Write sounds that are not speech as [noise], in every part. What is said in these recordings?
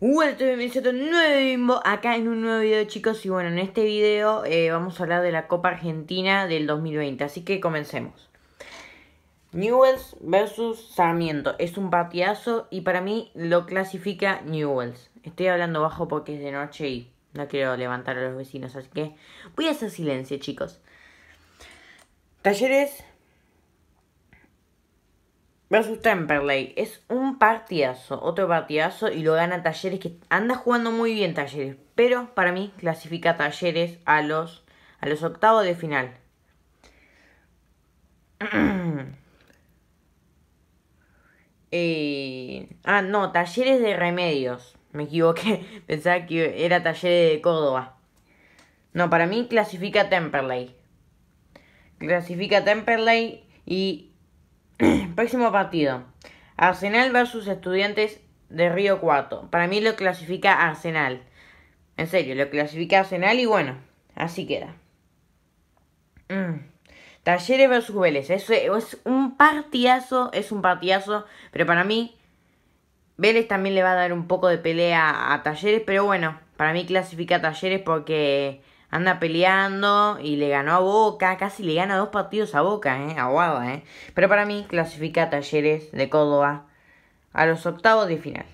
Bueno, bienvenidos a un nuevo bimbo acá en un nuevo video chicos y bueno, en este video eh, vamos a hablar de la Copa Argentina del 2020, así que comencemos. Newells versus Sarmiento, es un partidazo y para mí lo clasifica Newells. Estoy hablando bajo porque es de noche y no quiero levantar a los vecinos, así que voy a hacer silencio chicos. Talleres versus Temperley. Es un partidazo, otro partidazo y lo gana Talleres que anda jugando muy bien Talleres, pero para mí clasifica Talleres a los a los octavos de final. [clears throat] Eh, ah, no, Talleres de Remedios. Me equivoqué, [laughs] pensaba que era Talleres de Córdoba. No, para mí clasifica Temperley. Clasifica Temperley y [clears throat] Próximo partido. Arsenal versus Estudiantes de Río Cuarto. Para mí lo clasifica Arsenal. En serio, lo clasifica Arsenal y bueno, así queda. Mm. Talleres versus Vélez. Eso es un partidazo, es un partidazo. Pero para mí, Vélez también le va a dar un poco de pelea a Talleres. Pero bueno, para mí clasifica Talleres porque anda peleando y le ganó a Boca, casi le gana dos partidos a Boca, eh, aguada, eh. Pero para mí clasifica Talleres de Córdoba a los octavos de final.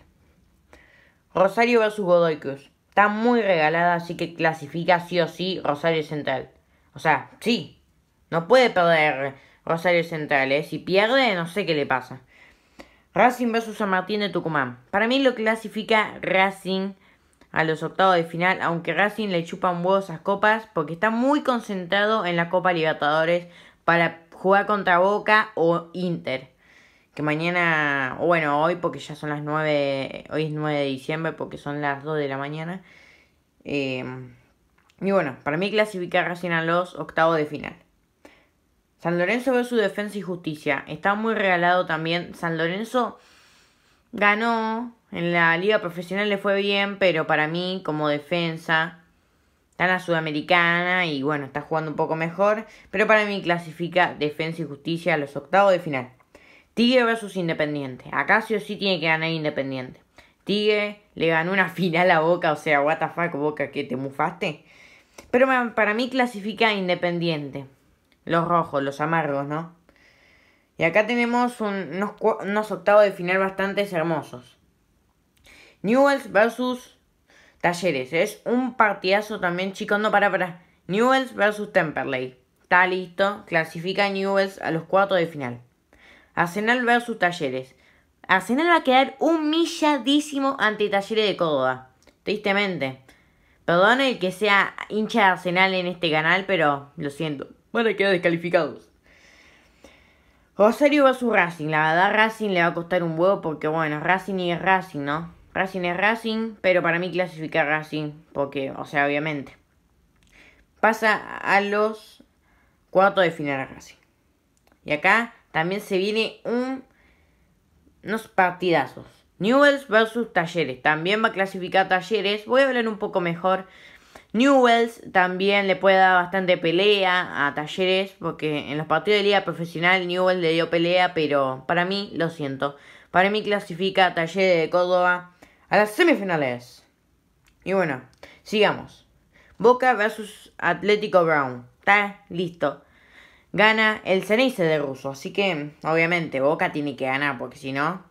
Rosario vs Godoy Cruz. Está muy regalada, así que clasifica sí o sí Rosario Central. O sea, sí, no puede perder Rosario Central, eh. Si pierde, no sé qué le pasa. Racing versus San Martín de Tucumán. Para mí lo clasifica Racing a los octavos de final, aunque Racing le chupan huevos esas copas porque está muy concentrado en la Copa Libertadores para jugar contra Boca o Inter. Que mañana, o bueno, hoy porque ya son las 9, hoy es 9 de diciembre porque son las 2 de la mañana. Em, y bueno, para mí clasificar Racing a los octavos de final. San Lorenzo ve su defensa y justicia. Está muy regalado también. San Lorenzo ganó, en la liga profesional le fue bien, pero para mí, como defensa, está en la sudamericana y bueno, está jugando un poco mejor. Pero para mí clasifica defensa y justicia a los octavos de final. Tigre versus Independiente. Acá sí o sí tiene que ganar Independiente. Tigre le ganó una [laughs] final a Boca, o sea, what Boca, que te mufaste. Pero para mí clasifica Independiente. Los rojos, los amargos, ¿no? Y acá tenemos un, unos octavos de final bastante hermosos. Newells versus Talleres. Es un partidazo también, chicos. No, para, para. Newells versus Temperley. Está listo. Clasifica Newells a los cuartos de final. Arsenal vs Talleres. Arsenal va a quedar humilladísimo ante Talleres de Córdoba. Tristemente. Perdón el que sea hincha de Arsenal en este canal, pero lo siento. Van a quedar descalificados. Rosario vs Racing. La verdad, Racing le va a costar un huevo porque, bueno, Racing y Racing, ¿no? Racing es Racing, pero para mí clasifica Racing, porque, o sea, obviamente. Pasa a los cuartos de final a Racing. Y acá también se viene un, unos partidazos. Newells versus Talleres. También va a clasificar Talleres. Voy a hablar un poco mejor. Newells también le puede dar bastante pelea a Talleres. Porque en los partidos de liga profesional Newells le dio pelea. Pero para mí, lo siento. Para mí clasifica Talleres de Córdoba a las semifinales. Y bueno, sigamos. Boca versus Atlético Brown. Está listo. Gana el cenice de Russo. Así que, obviamente, Boca tiene que ganar porque si no,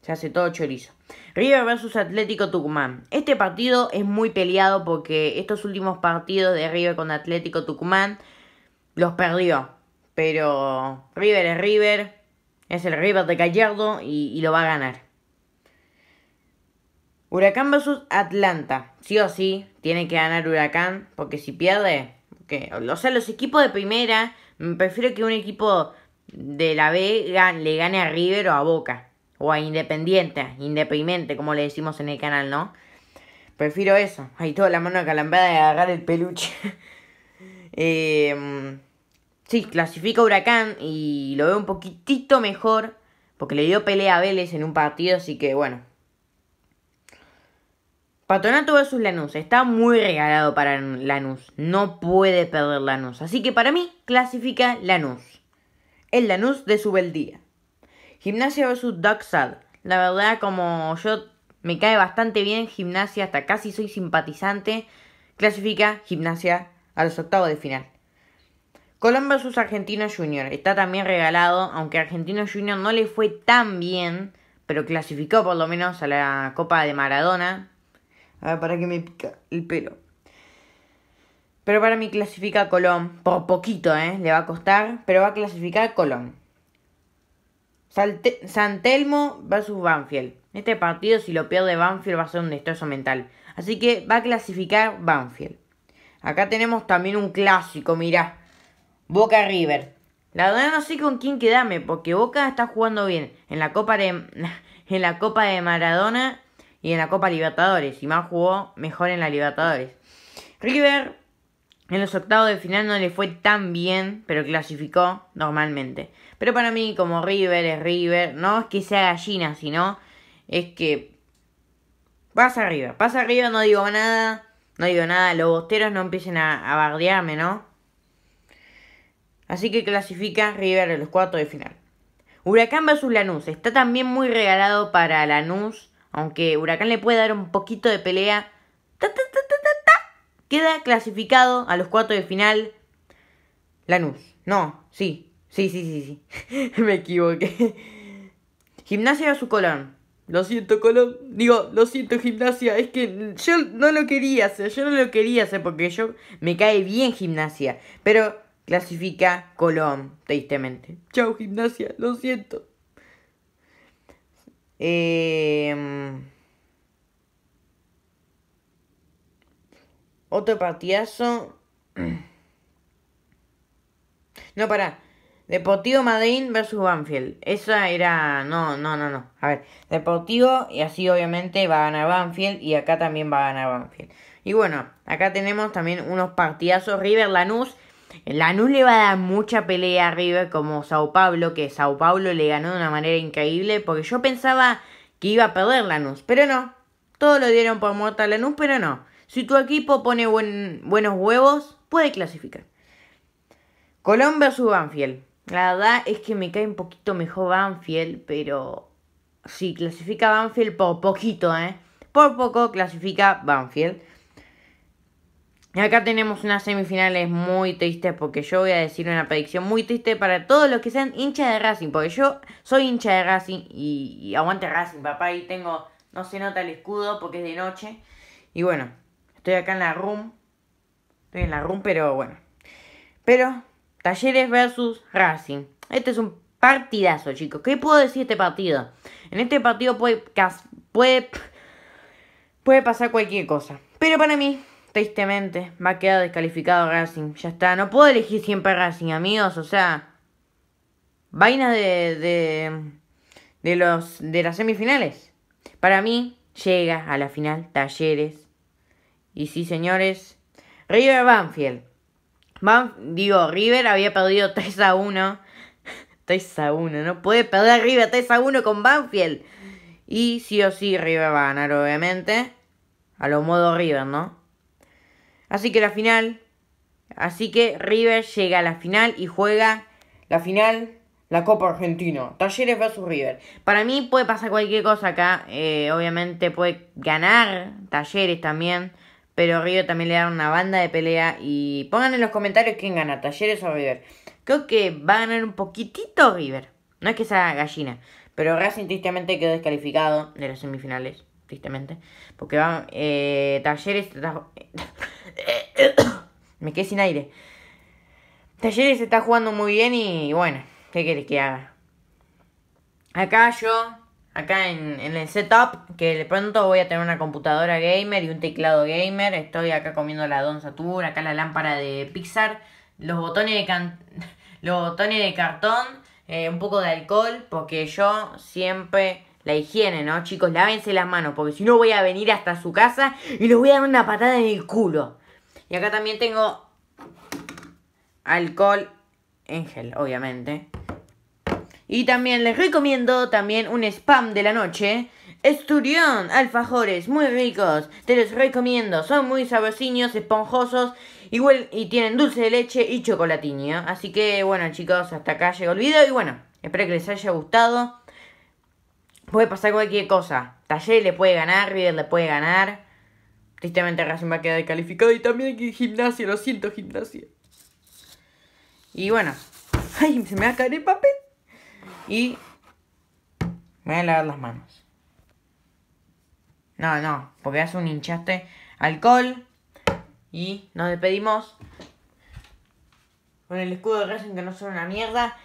se hace todo chorizo. River versus Atlético Tucumán. Este partido es muy peleado porque estos últimos partidos de River con Atlético Tucumán los perdió. Pero River es River, es el River de Gallardo y lo va a ganar. Huracán vs Atlanta. Sí o sí, tiene que ganar Huracán, porque si pierde, que, o sea, los equipos de primera, prefiero que un equipo de la B le gane a River o a Boca, o a Independiente, Independiente, como le decimos en el canal, ¿no? Prefiero eso. Hay toda la mano acalambrada de agarrar el peluche. [laughs] eh, sí, clasifica Huracán y lo veo un poquitito mejor, porque le dio pelea a Vélez en un partido, así que bueno, Patronato versus Lanús. Está muy regalado para Lanús. No puede perder Lanús. Así que para mí, clasifica Lanús. El Lanús de su beldía. Gimnasia versus Ducksad. La verdad, como yo me cae bastante bien Gimnasia, hasta casi soy simpatizante. Clasifica Gimnasia a los octavos de final. Colón vs Argentino Junior. Está también regalado, aunque Argentino Junior no le fue tan bien, pero clasificó por lo menos a la Copa de Maradona ver, para que me pica el pelo. Pero para mí clasifica Colón. Por poquito, ¿eh? Le va a costar. Pero va a clasificar Colón. Santelmo San Telmo versus Banfield. Este partido, si lo pierde Banfield, va a ser un destrozo mental. Así que va a clasificar Banfield. Acá tenemos también un clásico, mirá. Boca River. La verdad no sé con quién quedarme, porque Boca está jugando bien. En la Copa [laughs] en la Copa de Maradona y en la Copa Libertadores. Y más jugó mejor en la Libertadores. River en los octavos de final no le fue tan bien, pero clasificó normalmente. Pero para mí, como River es River, no es que sea gallina, sino es que pasa River. pasa River no digo nada, no digo nada, los bosteros no empiecen a, bardearme, ¿no? Así que clasifica River en los cuartos de final. Huracán vs Lanús. Está también muy regalado para Lanús aunque Huracán le puede dar un poquito de pelea, queda clasificado a los cuartos de final Lanús. No, sí, sí, sí, sí, sí. [laughs] Me equivoqué. Gimnasia a su Colón. Lo siento, Colón. Digo, lo siento, gimnasia. Es que yo no lo quería hacer. Yo no lo quería hacer porque yo me cae bien gimnasia. Pero clasifica Colón, tristemente. Chau, gimnasia. Lo siento. Em, otro partidazo. [clears throat] No, para Deportivo Madrid versus Banfield. Esa era. No, no, no, no. A ver, Deportivo, y así obviamente va a ganar Banfield, y acá también va a ganar Banfield. Y bueno, acá tenemos también unos partidazos. River Lanús Lanús le va a dar mucha pelea arriba como Sao Paulo, que Sao Paulo le ganó de una manera increíble, porque yo pensaba que iba a perder Lanús, pero no. Todos lo dieron por muerta a Lanús, pero no. Si tu equipo pone buenos huevos, puede clasificar. Colón versus Banfield. La verdad es que me cae un poquito mejor Banfield, pero si clasifica Banfield por poquito, ¿eh? Por poco clasifica Banfield. Y acá tenemos unas semifinales muy tristes porque yo voy a decir una predicción muy triste para todos los que sean hinchas de Racing. Porque yo soy hincha de Racing y, aguante Racing, papá. Y tengo, no se nota el escudo porque es de noche. Y bueno, estoy acá en la room. Estoy en la room, pero bueno. Pero, Talleres versus Racing. Este es un partidazo, chicos. ¿Qué puedo decir de este partido? En este partido puede, puede, puede pasar cualquier cosa. Pero para mí, Tristemente, va a quedar descalificado Racing. Ya está. No puedo elegir siempre Racing, amigos. O sea. Vainas de. de. de los. de las semifinales. Para mí, llega a la final Talleres. Y sí, señores. River Banfield. digo, River había perdido 3 a 1. 3 [laughs] a 1. No puede perder River 3 a 1 con Banfield. Y sí o sí River va a ganar, obviamente. A lo modo River, ¿no? Así que la final. Así que River llega a la final y juega la final, la Copa Argentina. Talleres vs. River. Para mí puede pasar cualquier cosa acá. Eh, obviamente puede ganar Talleres también. Pero River también le da una banda de pelea. Y pongan en los comentarios quién gana, Talleres o River. Creo que va a ganar un poquitito River. No es que sea gallina. Pero Racing tristemente quedó descalificado de las semifinales. Tristemente. Porque va, eh, Talleres... [laughs] Eh, [coughs] Me quedé sin aire. Talleres está jugando muy bien y bueno, ¿qué querés que haga? Acá yo, acá en, el setup, que de pronto voy a tener una computadora gamer y un teclado gamer. Estoy acá comiendo la Don Satur, acá la lámpara de Pixar, los botones de, [laughs] los botones de cartón, eh, un poco de alcohol, porque yo siempre la higiene, ¿no? Chicos, lávense las manos, porque si no voy a venir hasta su casa y les voy a dar una patada en el culo. Y acá también tengo alcohol en obviamente. Y también les recomiendo también un spam de la noche. Esturión, alfajores, muy ricos. Te los recomiendo. Son muy sabrosinos, esponjosos. Igual, y tienen dulce de leche y chocolatinio. Así que bueno chicos, hasta acá llegó el video. Y bueno, espero que les haya gustado. Puede pasar cualquier cosa. Taller le puede ganar, River le puede ganar. Tristemente Racing va a quedar calificado y también gimnasia, lo siento, gimnasia. Y bueno, [laughs] ay, se me va a caer el papel. Y me voy a lavar las manos. No, no, porque hace un hinchaste alcohol. Y nos despedimos con el escudo de Racing que no son una mierda.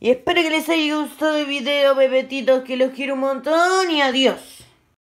Y espero que les haya gustado el video, bebetitos, que los quiero un montón y adiós.